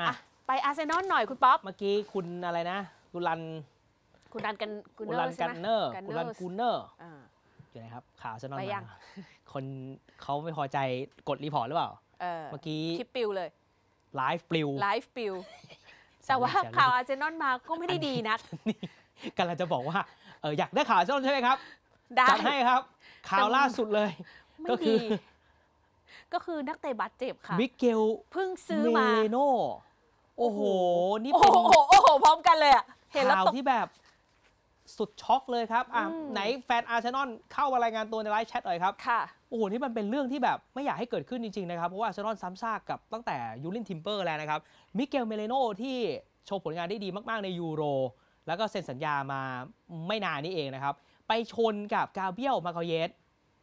อ่ะ ไปอาร์เซนอลหน่อยคุณป๊อป เมื่อกี้คุณอะไรนะคุณรันคุณรันกันคุณรันกันเนอร์คุณรันกูเนอร์อยู่ไหนครับ ข่าวอาร์เซนอลมาคนเขาไม่พอใจกดรีพอร์ตหรือเปล่าเมื่อกี้คลิปปิวเลย ไลฟ์ปิวไลฟ์ปิวแต่ว่าข่าวอาร์เซนอลมาก็ไม่ได้ดีนักกนเราจะบอกว่า เอออยากได้ข่าวอาร์เซนอลใช่ไหมครับจัดให้ครับข่าวล่าสุดเลย ก็คือ ก็คือนักเตะบาดเจ็บค่ะมิเกลเพิ่งซื้อมาเมโนโอ้โห นี่โอ้โหเป็นโอ้โห พร้อมกันเลยอะเห็นแล้วข่าที่แบบสุดช็อกเลยครับอ่าไหนแฟนอาร์เซนอลเข้ามารายงานตัวในไลฟ์แชทหน่อยครับ ค่ะ โอ้โห นี่มันเป็นเรื่องที่แบบไม่อยากให้เกิดขึ้นจริง ๆ นะครับ เพราะว่าอาร์เซนอลซ้ำซากกับตั้งแต่ยูรินทิมเปอร์แล้วนะครับ มิเกลเมเลโนที่โชว์ผลงานได้ดีมาก ๆ ในยูโร แล้วก็เซ็นสัญญามาไม่นานนี้เองนะครับ ไปชนกับกาเบียลมาคาเยส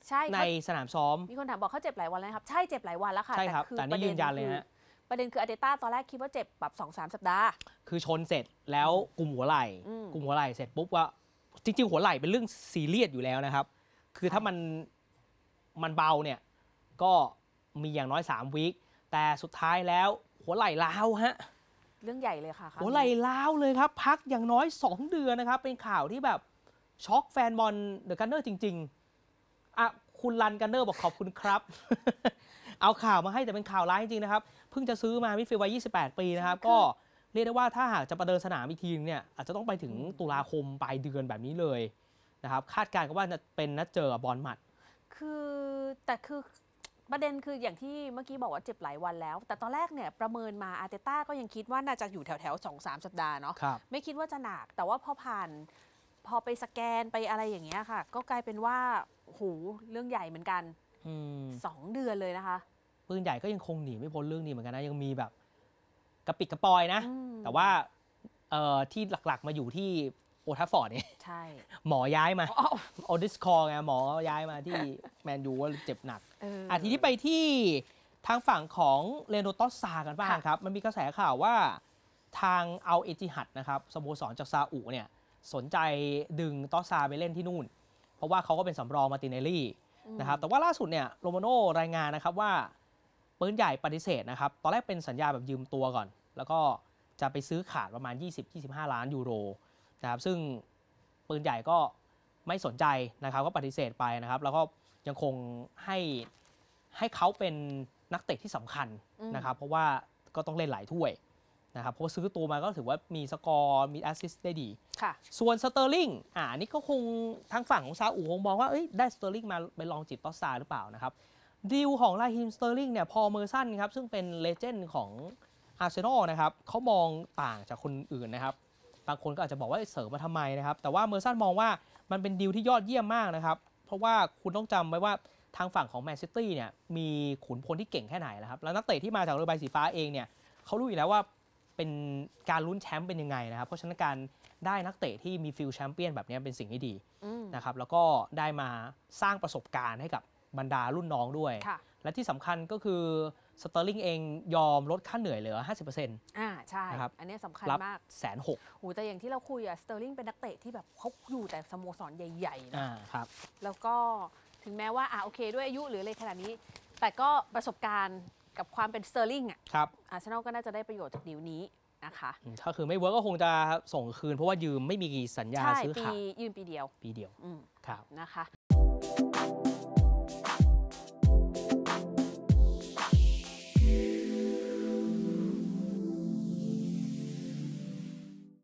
ใช่ในสนามซ้อม มีคนถามบอกเขาเจ็บหลายวันแล้วครับ ใช่ เจ็บหลายวันแล้วค่ะใช่ครับแต่นี่ยืนยันเลยฮะประเด็นคืออาเตต้าตอนแรกคิดว่าเจ็บแบบสองสามสัปดาห์ คือชนเสร็จแล้วกลุ่มหัวไหล่ กลุ่มหัวไหล่เสร็จปุ๊บว่าจริงๆหัวไหล่เป็นเรื่องซีเรียสอยู่แล้วนะครับ คือถ้ามันมันเบาเนี่ยก็มีอย่างน้อยสามวีคแต่สุดท้ายแล้วหัวไหล่ล้าวฮะเรื่องใหญ่เลยค่ะหัวไหล่ล้าวเลยครับ พักอย่างน้อยสองเดือนนะครับ เป็นข่าวที่แบบ ช็อกแฟนบอลเดอะกันเนอร์จริงๆอ่ะคุณรันกันเนอร์บอกขอบคุณครับเอาข่าวมาให้แต่เป็นข่าวร้ายจริงนะครับ เพิ่งจะซื้อมามิฟิ์วัย28 ปีนะครับ ก็เรียกได้ว่าถ้าหากจะประเดิมสนามอีกทีนึงเนี่ยอาจจะต้องไปถึงตุลาคมปลายเดือนแบบนี้เลยนะครับคาดการณ์ก็ว่าจะเป็นนัดเจอบอลหมัด คือแต่คือ ประเด็นคืออย่างที่เมื่อกี้บอกว่าเจ็บหลายวันแล้ว แต่ตอนแรกเนี่ยประเมินมาอาร์เตต้าก็ยังคิดว่าน่าจะอยู่แถวแถวสองสามสัปดาห์เนาะไม่คิดว่าจะหนักแต่ว่าพอผ่านพอไปสแกนไปอะไรอย่างเงี้ยค่ะก็กลายเป็นว่าโหเรื่องใหญ่เหมือนกันสองเดือนเลยนะคะปืนใหญ่ก็ยังคงหนี ไม่พ้นเรื่องนี้เหมือนกันนะ ยังมีแบบกระปิดกระปอยนะ แต่ว่าเอ่อที่หลักๆมาอยู่ที่โอทัฟฟอร์ดเนี่ยใช่ หมอย้ายมาอโอดิสคอร์ไง หมอย้ายมาที่แมนยูว่าเจ็บหนักเอ่ะทีนี้ไปที่ทางฝั่งของเรโนโตซากันบ้างครับ มันมีกระแสข่าวว่าทางเอาเอจิฮัดนะครับสโมสรจากซาอุเนี่ยสนใจดึงตอซาไปเล่นที่นู่น เพราะว่าเขาก็เป็นสำรองมาตินเนลลี่นะครับ แต่ว่าล่าสุดเนี่ยโรมาโนรายงานนะครับว่าปืนใหญ่ปฏิเสธนะครับ ตอนแรกเป็นสัญญาแบบยืมตัวก่อน แล้วก็จะไปซื้อขาดประมาณ 20-25 ล้านยูโรนะครับ ซึ่งปืนใหญ่ก็ไม่สนใจนะครับ ก็ปฏิเสธไปนะครับ แล้วก็ยังคงให้ให้เขาเป็นนักเตะที่สำคัญนะครับ เพราะว่าก็ต้องเล่นหลายถ้วยะครับเพราะซื้อตัวมาก็ถือว่ามีสกอร์ มีแอสซิสต์ได้ดีค่ะส่วนสเตอร์ลิงอ่านี่ก็คงทางฝั่งของซาอุคงมองว่าเอ้ยได้สเตอร์ลิงมาไปลองจิตตอซาหรือเปล่านะครับดีลของลาฮิมสเตอร์ลิงเนี่ยพอเมอร์ซันครับซึ่งเป็นเลเจนด์ของอาร์เซนอลนะครับเขามองต่างจากคนอื่นนะครับบางคนก็อาจจะบอกว่าเสริมมาทำไมนะครับ แต่ว่าเมอร์ซันมองว่ามันเป็นดีลที่ยอดเยี่ยมมากนะครับเพราะว่าคุณต้องจำไว้ว่าทางฝั่งของแมนซิตี้เนี่ยมีขุนพลที่เก่งแค่ไหนนะครับแล้วนักเตะที่มาจากเรือใบสีฟ้าเองเนี่ยเขารู้อยู่แล้วว่าเป็นการลุ้นแชมป์เป็นยังไงนะครับ เพราะฉะนั้นการได้นักเตะที่มีฟิลแชมเปี้ยนแบบนี้เป็นสิ่งที่ดีนะครับแล้วก็ได้มาสร้างประสบการณ์ให้กับบรรดารุ่นน้องด้วย และที่สำคัญก็คือสเตอร์ลิงเองยอมลดค่าเหนื่อยเหลือ 50%อ่าใช่นะครับอันนี้สำคัญมากแสนหกโอ้แต่อย่างที่เราคุยอะสเตอร์ลิงเป็นนักเตะที่แบบเขาอยู่แต่สโมสรใหญ่ๆนะครับแล้วก็ถึงแม้ว่าอ่าโอเค ด้วยอายุหรืออะไรขนาดนี้ แต่ก็ประสบการณ์กับความเป็นสเตอร์ลิงอ่ะ ครับอาร์เซนอลก็น่าจะได้ประโยชน์จากดีลนี้นะคะ ถ้าคือไม่เวิร์กก็คงจะส่งคืนเพราะว่ายืมไม่มีสัญญาซื้อขายยืมปีเดียว ปีเดียวครับ นะคะ